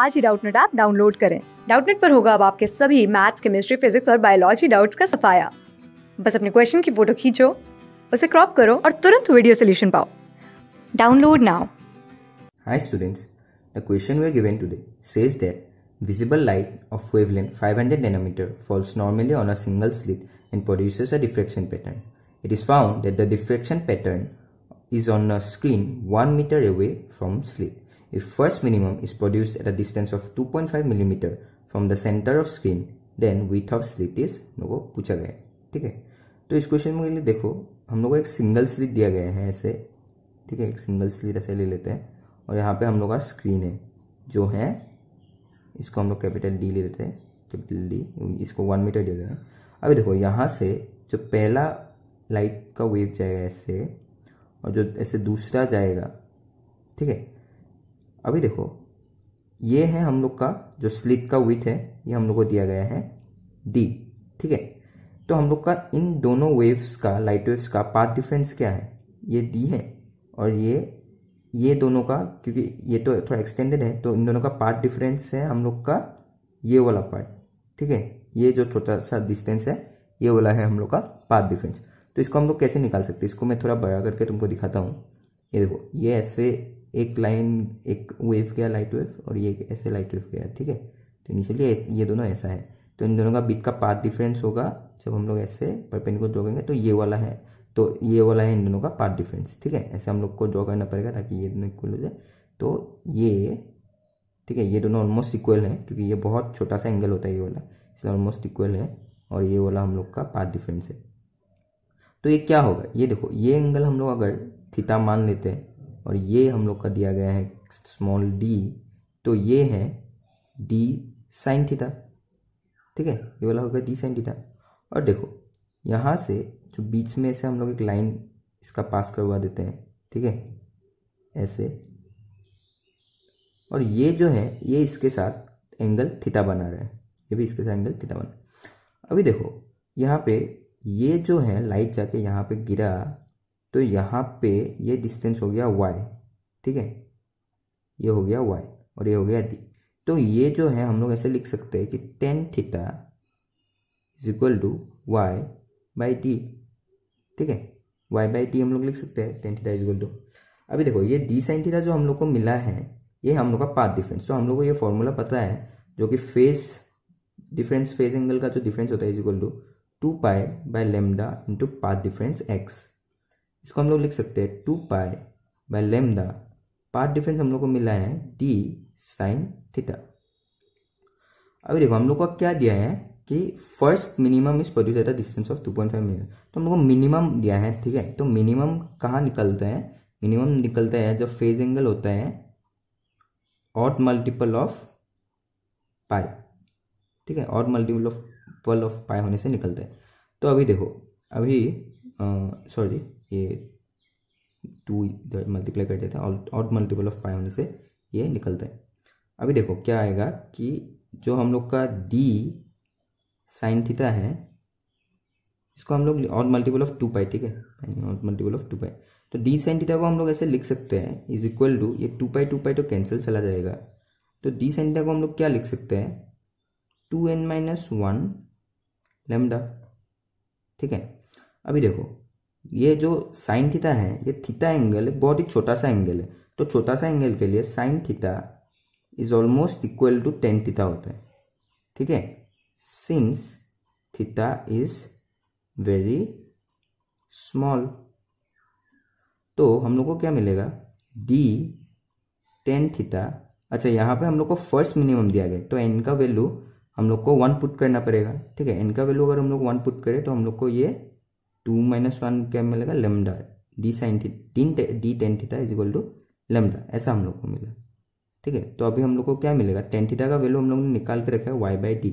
आज ही Doubtnut app download करें डाउटनेट पर होगा अब आपके सभी मैथ्स केमिस्ट्री फिजिक्स और बायोलॉजी डाउट्स का सफाया बस अपने क्वेश्चन की फोटो खींचो उसे क्रॉप करो और तुरंत वीडियो सोल्यूशन पाओ download now hi students the question we are given today says that visible light of wavelength 500 nanometre falls normally on a single slit and produces a diffraction pattern it is found that the diffraction pattern is on a screen 1 metre away from slit If first minimum is produced at a distance of 2.5 mm from the centre of screen then width of slit is लोगों को पूछा गया है ठीक है तो इस question में लिए देखो हम लोग को एक सिंगल स्लिट दिया गया है ऐसे ठीक है एक सिंगल स्लिट ऐसे ले लेते हैं और यहाँ पे हम लोग का स्क्रीन है जो है इसको हम लोग कैपिटल डी ले लेते हैं कैपिटल डी इसको वन मीटर दिया गया है अभी देखो यहाँ से जो पहला लाइट का वेव जाएगा ऐसे और जो ऐसे दूसरा जाएगा ठीक है अभी देखो ये है हम लोग का जो स्लिप का विथ है ये हम लोग को दिया गया है डी ठीक है तो हम लोग का इन दोनों वेव्स का लाइट वेव्स का पाथ डिफरेंस क्या है ये डी है और ये ये दोनों का क्योंकि ये तो थोड़ा एक्सटेंडेड है तो इन दोनों का पार्ट डिफरेंस है हम लोग का ये वाला पार्ट ठीक है ये जो छोटा सा डिस्टेंस है ये वाला है हम लोग का पार्ट डिफरेंस तो इसको हम लोग कैसे निकाल सकते हैं इसको मैं थोड़ा बड़ा करके तुमको दिखाता हूँ ये देखो ये ऐसे एक लाइन एक वेव गया लाइट वेव और ये ऐसे लाइट वेव गया ठीक है तो इनिशियली ये दोनों ऐसा है तो इन दोनों का बीच का पाथ डिफरेंस होगा जब हम लोग ऐसे परपेंडिकुलर को जोगेंगे तो ये वाला है तो ये वाला है इन दोनों का पार्ट डिफरेंस ठीक है ऐसे हम लोग को ड्रॉ करना पड़ेगा ताकि ये दोनों इक्वल हो जाए तो ये ठीक है ये दोनों ऑलमोस्ट इक्वल है क्योंकि ये बहुत छोटा सा एंगल होता है ये वाला इसलिए ऑलमोस्ट इक्वल है और ये वाला हम लोग का पार्ट डिफरेंस है तो ये क्या होगा ये देखो ये एंगल हम लोग अगर थीटा मान लेते हैं और ये हम लोग का दिया गया है स्मॉल डी तो ये है डी साइन थीटा ठीक है ये वाला होगा डी साइन थीटा और देखो यहाँ से जो बीच में से हम लोग एक लाइन इसका पास करवा देते हैं ठीक है ऐसे और ये जो है ये इसके साथ एंगल थीटा बना रहा है ये भी इसके साथ एंगल थीटा बना अभी देखो यहाँ पे ये जो है लाइट जाके यहाँ पे गिरा तो यहाँ पे ये डिस्टेंस हो गया वाई ठीक है ये हो गया वाई और ये हो गया डी तो ये जो है हम लोग ऐसे लिख सकते हैं कि tan theta is equal to Y by T ठीक है वाई बाई टी हम लोग लिख सकते हैं tan theta is equal to अभी देखो ये डी साइन थीटा जो हम लोग को मिला है ये हम लोग का पाथ डिफरेंस तो हम लोग को ये फॉर्मूला पता है जो कि फेस डिफरेंस फेस एंगल का जो डिफरेंस होता है is equal to two pi by lambda into path difference X इसको हम लोग लिख सकते हैं two pi by lambda path difference हम लोग को मिला है डी साइन थीटा अभी देखो हम लोग को क्या दिया है कि first minimum is produce at the distance of 2.5 metre तो हम लोग को मिनिमम दिया है ठीक है तो मिनिमम कहाँ निकलता है मिनिमम निकलता है जब फेज एंगल होता है ऑट मल्टीपल ऑफ पाई ठीक है ऑट मल्टीपल ऑफ पल ऑफ पाई होने से निकलता है तो अभी देखो अभी सॉरी ये टू इधर मल्टीप्लाई कर देते हैं और, और मल्टीपल ऑफ पाई होने से ये निकलता है अभी देखो क्या आएगा कि जो हम लोग का डी साइन थीटा है इसको हम लोग और मल्टीपल ऑफ टू पाई ठीक है और मल्टीपल ऑफ टू पाई तो डी साइन थीटा को हम लोग ऐसे लिख सकते हैं इज इक्वल टू ये टू पाई टू पाई तो कैंसिल चला जाएगा तो डी साइन थीटा को हम लोग क्या लिख सकते हैं two N minus one lambda ठीक है अभी देखो ये जो साइन थीटा है ये थीटा एंगल बहुत ही छोटा सा एंगल है तो छोटा सा एंगल के लिए sine theta is almost equal to tan theta होता है ठीक है since theta is very small तो हम लोग को क्या मिलेगा डी टेन थीटा अच्छा यहाँ पे हम लोग को फर्स्ट मिनिमम दिया गया तो एन का वैल्यू हम लोग को वन पुट करना पड़ेगा ठीक है एन का वैल्यू अगर हम लोग वन पुट करें तो हम लोग को ये टू माइनस वन क्या मिलेगा लेमडा डी साइन तीन D tan theta is equal to lambda ऐसा हम लोग को मिला ठीक है तो अभी हम लोग को क्या मिलेगा टेन थीटा का वैल्यू हम लोग ने निकाल के रखा है Y by D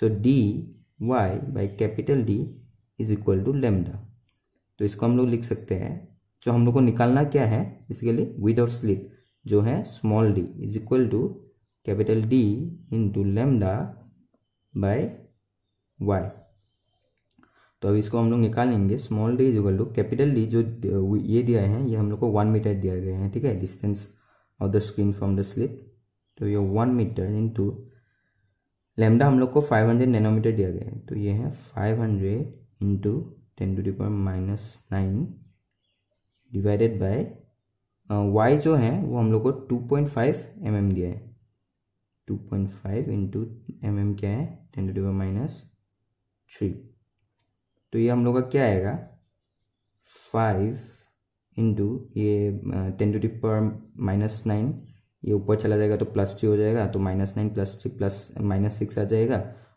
so D Y by capital D is equal to lambda तो इसको हम लोग लिख सकते हैं जो हम लोग को निकालना क्या है इसके लिए विद और स्लिप जो है small D is equal to capital D into lambda by Y तो अब इसको हम लोग निकाल लेंगे स्मॉल डी जो लोग कैपिटल डी जो ये दिया है ये हम लोग को वन मीटर दिया गया है ठीक है distance of the screen from the slit तो ये one metre into lambda हम लोग को फाइव हंड्रेड नैनोमीटर दिया गया है तो ये है five hundred into ten to the power minus nine divided by Y जो है वो हम लोग को two point five M M दिया है two point five into M M क्या है ten to the power minus three तो ये हम लोग का क्या आएगा फाइव इंटू ये ten to power minus nine ये ऊपर चला जाएगा तो प्लस थ्री हो जाएगा तो minus nine plus three plus minus six आ जाएगा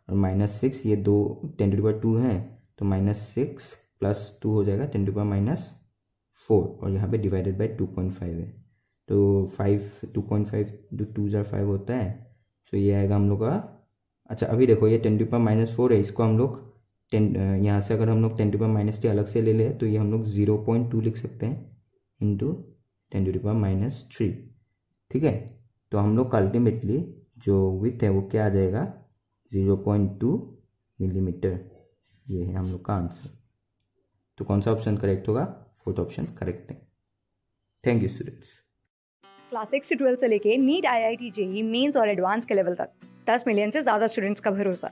और माइनस सिक्स ये दो टेन टू पर टू है तो माइनस सिक्स प्लस टू हो जाएगा ten to power minus four और यहाँ पे divided by two point five है तो five two point five two two ज़ार फाइव होता है तो ये आएगा हम लोग का अच्छा अभी देखो ये ten to power minus four है इसको हम लोग टेन यहाँ से अगर हम लोग टेन टू पावर माइनस टी अलग से ले ले तो ये हम लोग जीरो पॉइंट टू लिख सकते हैं into ten to power minus three ठीक है तो हम लोग अल्टीमेटली जो विथ है वो क्या आ जाएगा ज़ीरो पॉइंट टू मिलीमीटर ये है हम लोग का आंसर तो कौन सा ऑप्शन करेक्ट होगा फोर्थ ऑप्शन करेक्ट है thank you students class six से ट्वेल्थ से लेके NEET I I T JEE Mains और एडवांस के लेवल तक दस मिलियन से ज़्यादा स्टूडेंट्स का भरोसा